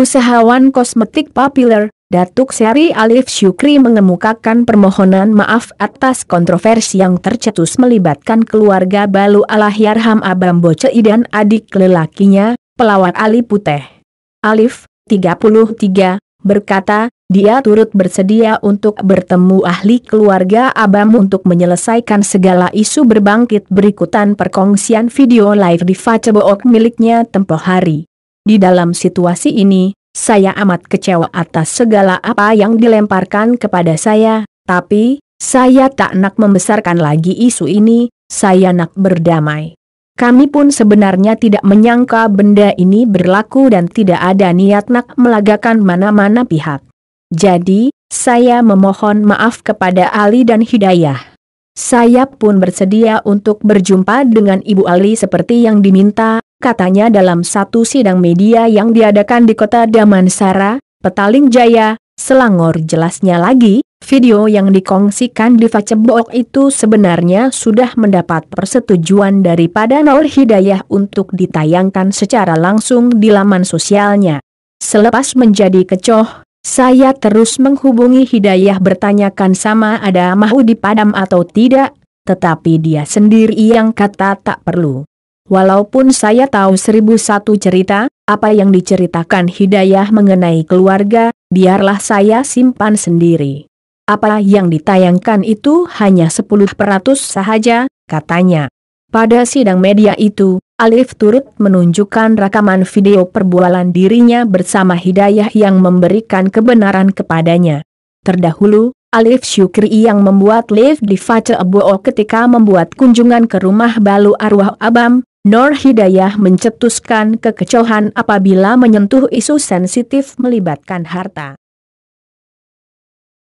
Usahawan kosmetik populer, Datuk Seri Alif Syukri mengemukakan permohonan maaf atas kontroversi yang tercetus melibatkan keluarga Balu Alahyarham Abam Bocei dan adik lelakinya, pelawat Ali Puteh. Alif, 33, berkata, dia turut bersedia untuk bertemu ahli keluarga Abam untuk menyelesaikan segala isu berbangkit berikutan perkongsian video live di Facebook miliknya tempoh hari. Di dalam situasi ini, saya amat kecewa atas segala apa yang dilemparkan kepada saya, tapi, saya tak nak membesarkan lagi isu ini, saya nak berdamai. Kami pun sebenarnya tidak menyangka benda ini berlaku dan tidak ada niat nak melagakan mana-mana pihak. Jadi, saya memohon maaf kepada Ali dan Hidayah. Saya pun bersedia untuk berjumpa dengan Ibu Ali seperti yang diminta, katanya dalam satu sidang media yang diadakan di kota Damansara, Petaling Jaya, Selangor jelasnya lagi, video yang dikongsikan di Facebook itu sebenarnya sudah mendapat persetujuan daripada Nur Hidayah untuk ditayangkan secara langsung di laman sosialnya. Selepas menjadi kecoh, saya terus menghubungi Hidayah bertanyakan sama ada mau dipadam atau tidak, tetapi dia sendiri yang kata tak perlu. Walaupun saya tahu seribu satu cerita, apa yang diceritakan Hidayah mengenai keluarga, biarlah saya simpan sendiri. Apa yang ditayangkan itu hanya sepuluh peratus sahaja, katanya. Pada sidang media itu, Alif turut menunjukkan rekaman video perbualan dirinya bersama Hidayah yang memberikan kebenaran kepadanya. Terdahulu, Alif Syukri yang membuat live di Fajr Abu'o ketika membuat kunjungan ke rumah Balu Arwah Abam, Nur Hidayah mencetuskan kekecohan apabila menyentuh isu sensitif melibatkan harta.